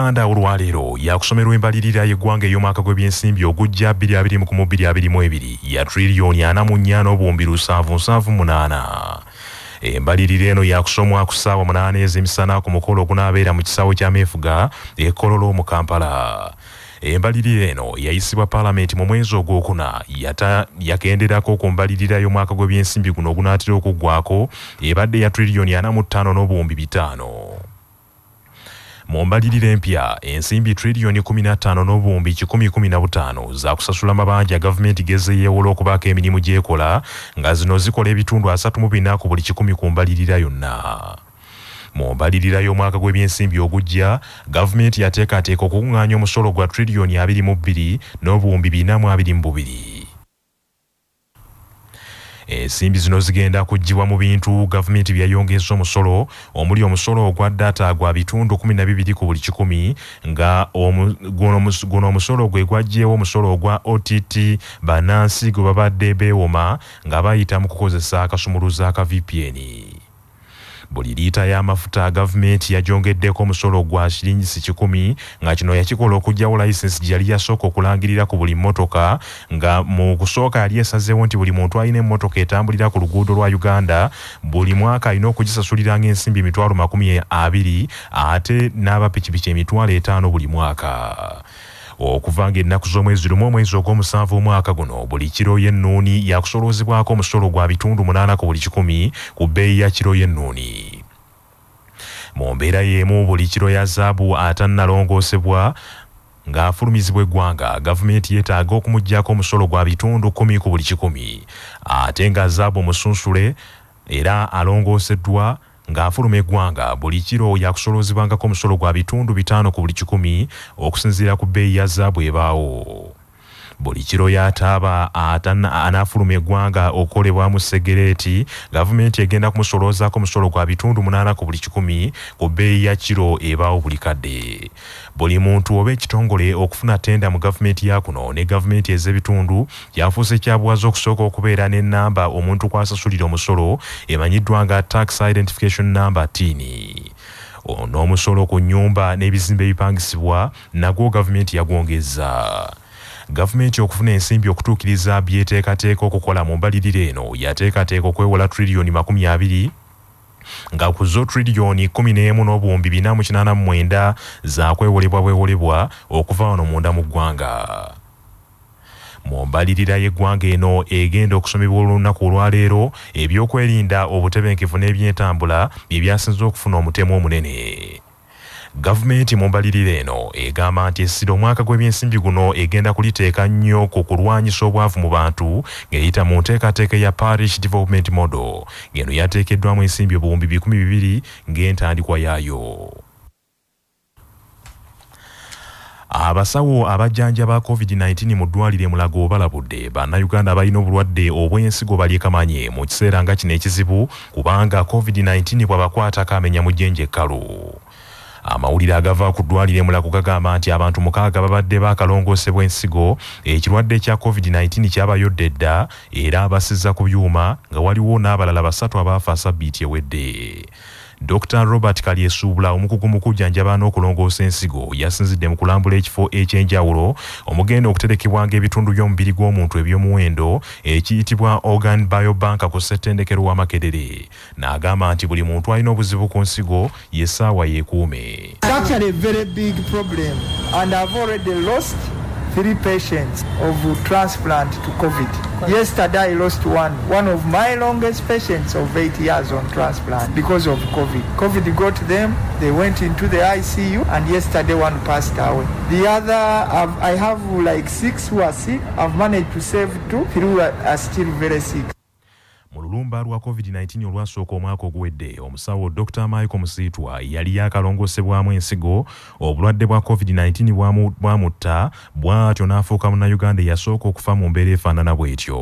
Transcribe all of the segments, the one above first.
uganda olwaleero yakusomerwa embalirira y'eggwanga ey'omwaka gw'ebyensimbi ogujja 2222 ya triliyoni 44778 embalirira eno yakusomwa ku ssaawa 8 ez'emisana ku mukolo ogunaabeera mu kisaawo ky'ameefuga ekololo mu kampala embalirira eno yayisibwa paalamenti mu mwezi ogwokuna yakenderako ku mbalirira y'omwaka gw'ebyensimbi guno ogunaatera okuggwako ebadde ya triliyoni 45 mu mbalirira empya ensimbi triliyoni 15 n'obuwumbi 115 za kusasula mabanja gavumenti gezeeyewola okubaako emirimu gyekola nga zino zikola ebitundu 34 ku buli 1 ku mbalirira yonna mu mbalirira y'omwaka gw'ebyensimbi ogujja gavumenti yateekateeka okukuŋŋaanya omusolo gwa triliyoni 22 n'obuwumbi 42 ensimbi zino zigenda kujjibwa mu bintu gavumenti byayongeza omusolo omuli omusolo ogwa data gwa bitundu 12 ku buli kikumi nga guno omusolo gwe gwajjeewo omusolo ogwa ott banansi gwe babadde beewoma nga bayita mu kukozesa akasumuluza aka vpn buli liita y'amafuta gavumenti yajongeddeko omusolo gwa siringisi kikumi nga kino yakikola okugyawo layisensi gyeyali yasooka okulangirira ku buli mmotoka nga mu kusooka yali esazeewo nti buli muntu alina emmotoka etambulira ku luguudo lwa uganda buli mwaka alina okugisasulira ng'ensimbi emitwalo makumi abiri ate n'abapikipiki emitwalo etaano buli mwaka okuva ng'ennaku z'omwezi lumu omwezi ogw'omusanvu omwaka guno buli kiro y'ennuuni yakusoloozebwako omusolo gwa bitundu munaana ku buli kikumi ku bbeeyi ya kiro y'ennuuni mu mbeera y'emu buli kiro ya zaabu atannalongoosebwa ng'afulumizibwa eggwanga gavumenti yeetaaga okumuggyako omusolo gwa bitundu kumi ku buli kikumi ate nga zaabu musunsule era alongooseddwa ng'afuluma eggwanga buli kiro yakusoloozebwangako omusolo gwa bitundu bitaano ku buli kikumi okusinziira ku bbeeyi ya zaabu ebaawo buli kiro yataaba anaafuluma eggwanga okukolebwamu segereeti gavumenti egenda kumusoloozaako omusolo gwa bitundu munaana ku buli kikumi ku bbeeyi ya kiro ebaawo buli kadde buli muntu oba ekitongole okufuna tenda mu gavumenti yakuno ne gavumenti ez'ebitundu yafuuse ekyabuwaza okusooka okubeera n'ennamba omuntu kwasasulira omusolo emanyiddwa nga tax identification number tini n'omusolo ku nnyumba n'ebizimbe ebipangisibwa nagwo gavumenti yagwongezza gavumenti okufuna ensimbi okutuukiriza byeteekateeka okukola mu mbalirire eno yateekateeka okwewola triliyoni 2 nga ku zo triliyoni 11 n'obuwumbi 489 zaakwewolebwa bwewolebwa okuva wano munda mu ggwanga mu mbalirira y'eggwanga eno egenda okusomebwa olunaku olwaleero ebyokwerinda obutebenkevu n'ebyentambula bye byasinze okufuna omutemu omunene gavumenti mumbalirire eno egamba nti essira omwaka gw'ebyensimbi guno egenda kuliteeka nnyo ku kulwanyisa obwavu mu bantu ng'eyita mu nteekateeka ya parish development model ng'eno yateekeddwamu ensimbi obuwumbi 12 ng'entandikwa yaayo abasawo abajjanja ba covid-19 mu ddwalire mulago balabudde bannayuganda balina obulwadde obw'ensigo balyekamanye mu kiseera nga kino ekizibu kubanga covid-19 bwabakwatako amenya mu jjenje ekkalu amawulire agava ku ddwaliro emulako gagamba nti abantu mukaaga babadde baakalongoosebwa ensigo ekirwadde ekya covid-19 kyabayodde dda era abasizza ku byuma nga waliwo n'abalala basatu abaafa sabbiiti ewedde dr robert kalyesuubula omukugu mu kujjanjaba n'okulongoosa ensigo yasinzidde mu kulambula ekifo ekyenjawulo omugenda okuterekebwanga ebitundu by'omubiri gw'omuntu ebyomuwendo ekiyitibwa organ biobank ku ssettendekero wa makerere n'agamba nti buli muntu alina obuzibu ku nsigo yesaawa yeekuume three patients of transplant to COVID. Yesterday I lost one, one of my longest patients of eight years on transplant because of COVID. COVID got them, they went into the ICU and yesterday one passed away. The other, I've, I have like six who are sick, I've managed to save two, three are still very sick. mu lulumba lwa covid-19 olwasooka omwaka oguwedde omusawo dr michael musiitwa yali yaakalongosebwamu ensigo obulwadde bwa covid-19 bwamutta bwatyo n'afuuka munnauganda eyasooka okufa mu mbeera efaanana bw'etyo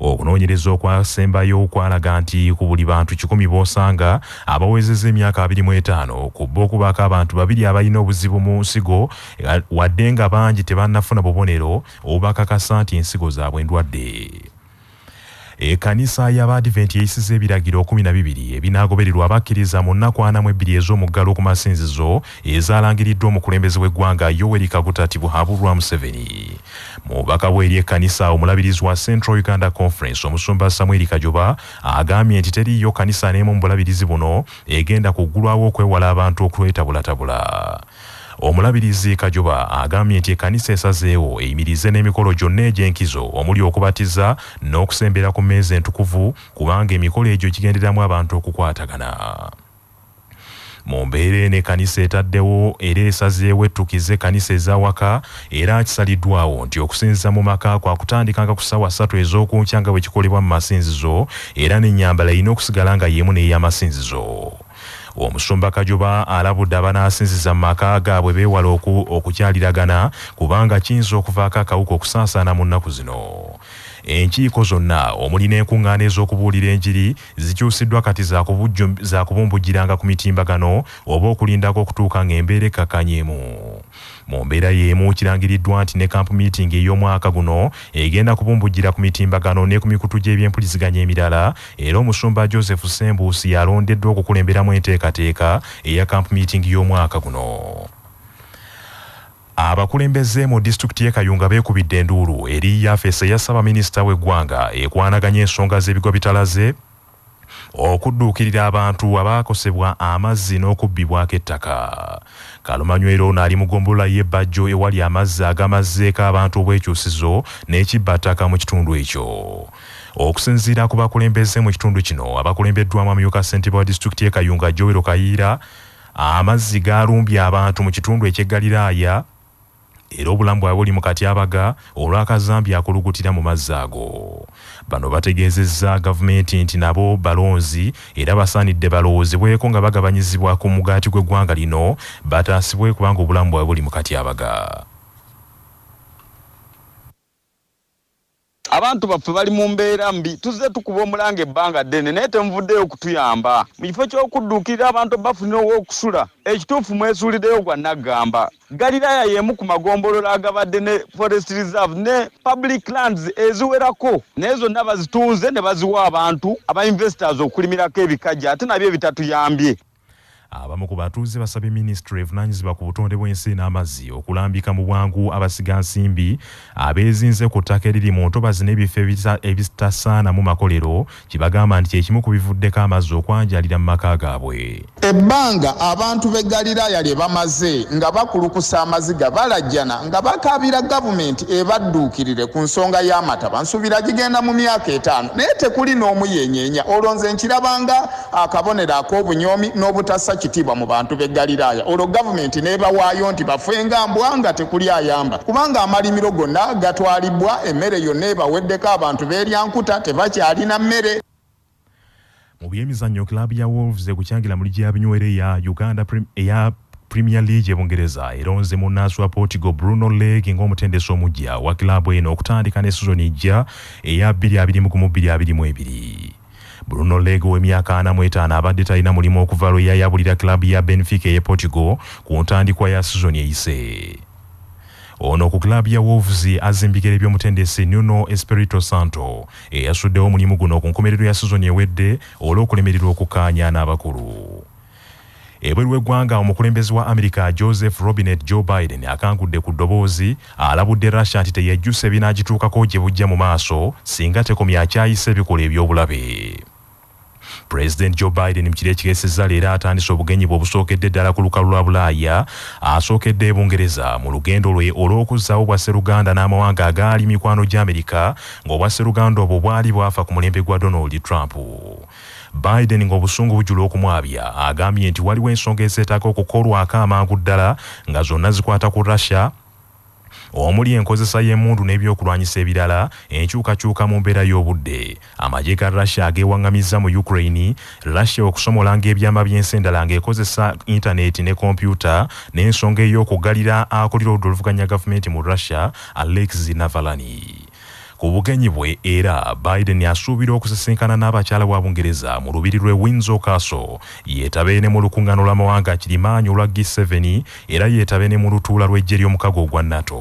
okunoonyereza okwasembayo okwalaga nti ku buli bantu 1 b'osanga abawezeza emyaka 25 ku bba okubaako abantu babiri abalina obuzibu mu nsigo eh, wadde nga bangi tebannafuna bubonero obakakasa nti ensigo zaabwe ndwadde ekkanisa yabadventi yeyisiza ebiragiro kumi na bibiri ebinaagobererwa abakkiriza mu nnaku ana mu ebbiri ez'omuggalo ku masinzizo ezaalangiriddwa omukulembeze w'eggwanga yoweri kagutati buhabulwa museveni mu baka bweeri ekkanisa omulabirizi wa central uganda conference omusumba samueri kajoba agambye nti teriiyo kkanisa n'emu mu bulabirizi buno egenda kuggulwawo okwewala abantu okwetabulatabula omulabirizi kajuba agambye nti ekkanisa esazeewo eyimirize n'emikolo gyonna egy'enkizo omuli okubatiza n'okusembera ku mmeezi entukuvu kubanga emikolo egyo kigenderamu abantu okukwatagana mu mbeera eno ekkanisa etaddewo era esazeewo ettukize ekkanisa ezawaka era kisaliddwawo nti okusinziza mu maka kwa kutandika nga ku ssaawa ssatu ez'okunkya nga bwe kikolebwa mu masinzizo era n'ennyambala erina okusigala nga y'emu n'ey'amasinzizo omusumba kajuba alabudde abanaasinziza mu maka gaabwe beewala okukyaliragana kubanga kiyinza okuvaako akawuka okusaasaana mu nnaku zino enkiiko zonna omuli n'enkuŋŋaana ez'okubuulira enjiri zikyusiddwa kati zakubumbujiranga ku mitimbagano oba okulindako okutuuka ng'embeera ekkakkanyemu mu mbeera y'emu kirangiriddwa nti ne kampu miiting ey'omwaka guno egenda kubumbujira ku mitimbagano ne ku mikutu gy'ebyempuliziganya emirala era omusumba joseph sembuusi yalondeddwa okukulemberamu enteekateeka eya kampu miiting y'omwaka guno abakulembeze mu disitulikiti ye kayunga beekubidde enduulu eri yafeesa yasaba minisita w'eggwanga ekwanaganya ensonga z'ebigo bitalaze okudduukirira abantu abaakosebwa amazzi n'okubbibwako ettaka kalumanywero n'ali mu ggombolola y'ebbajjo ewali amazzi agamazzeeko abantu obwekyusizo n'ekibba ttaka mu kitundu ekyo okusinziira ku bakulembeze mu kitundu kino abakulembeddwamu amyuka ssentebe wa disitulikiti ye kayunga joero kayiira amazzi gaalumbye abantu mu kitundu ekyeggaliraaya era obulamu bwabwe buli mu katyabaga olw'akazambi akulugutira mu mazzi ago bano bategeezezza gavumenti nti nabo balonzi era basaanidde balowoozebweko nga bagabanyizibwa ku mugaati gw'eggwanga lino bataasibwe kubanga obulamu bwabwe buli mu katyabaga abantu baffe bali mu mbeera mbi tuzze tukuba omulanga ebbanga ddene naye temuvuddeyo okutuyamba mu kifo ky'okudduukirira abantu bafunira ow'okusula ekituufu mwesuulireyo gwa naggamba galiraya y'emu ku magombolola agabadde ne forest reserve ne public lands eziwerako naye zonna bazituuze ne baziwa abantu aba investors okulimirako ebikajja ate nabyo ebitatuyambye abamu ku batuuze basabye minisitule evunaanyizibwa ku butonde bw'ensi n'amazzi okulambika mu bwangu abasigansimbi abeezinze ku ttaka eriri mu ntobazi n'ebifo ebitasaana mu makolero kibagamba nti kyekimu ku bivuddeko amazzi okwanjalira mu maka gaabwe ebbanga abantu be galilaaya lye bamaze nga bakulukusa amaziga balajjana nga bakabira gavumenti ebadduukirire ku nsonga y'amataba nsuubira gigenda mu myaka etaano naye tekuli n'omuyeenyeenya olwo nze nkirabanga akabonero ak'obunyomi n'obutasa kitiibwa mu bantu b'e galilaaya olwo gavumenti n'ebawaayo nti bafenga mbwa nga tekuli ayamba kubanga amalimiro gonna gatwalibwa emmere yonna ebaweddeko abantu b'eryankuta tebakyalina mmere mu byemizannyo kilaabu ya wolves ekukyangira mu liigi ya binywere ya uganda eya premier league ebungereza eronze munnansi wa portugal bruno leg ng'omutendesa omujja wa kilaabu eno okutandika ne sizoni ejja eya 2222 Bruno Lego emyaka ana mu etaano abadde talina mulimu okuva lwe yayabulira kilaabu ya benfica eye portugal ku ntandikwa ya sizoni eyise ono ku kilaabu ya wolves azimbikira ebyomutendesi nuno espirito santo eyasuddewo omulimu guno ku nkomerero ya sizoni ewedde olw'okulemererwa okukkaanya n'abakulu ebweru w'eggwanga omukulembezi wa amerika joseph robinet joe biden akangudde ku ddoboozi alabudde russia nti teyajjusa ebinagituukako gye bujja mu maaso singa tekomya akyayisa ebikola eby'obulabe president joe biden mukiro ekigesezza leero atandisa obugenyi bwobusookedde eddala ku lukalu lwa bulaaya asookedde ebungereza mu lugendo lwe olw'okuzaawo bwasseruganda n'amawanga agaali mikwano gy'amerika ng'obwasseruganda obwo bwali bwafa ku mulembe gwa donald trump biden ng'obusungu bujula okumwabya agambye nti waliwo ensonga ezeetaaga okukolwako amangu ddala nga zonna zikwata ku russia omuli enkozesa y'emmundu n'ebyokulwanyisa ebirala enkyukakyuka mu mbeera y'obudde amagye ga russia ageewaŋŋamizza mu ukraini russia okusomola ng'ebyama by'ensi endala ng'ekozesa intaneeti ne kompyuta n'ensonga ey'okugalira akulira oludda oluvuganya gavumenti mu russia alexi navalani ku bugenyi bwe era biden asuubira okusisinkana n'abakyala wa bungereza mu lubiri lwe winzo kaso yeetabe ne mu lukuŋŋaano lw'amawanga kirimaanyi olwa g7 era yeetabe ne mu lutuula lw'ejjery'omukago ogwa nato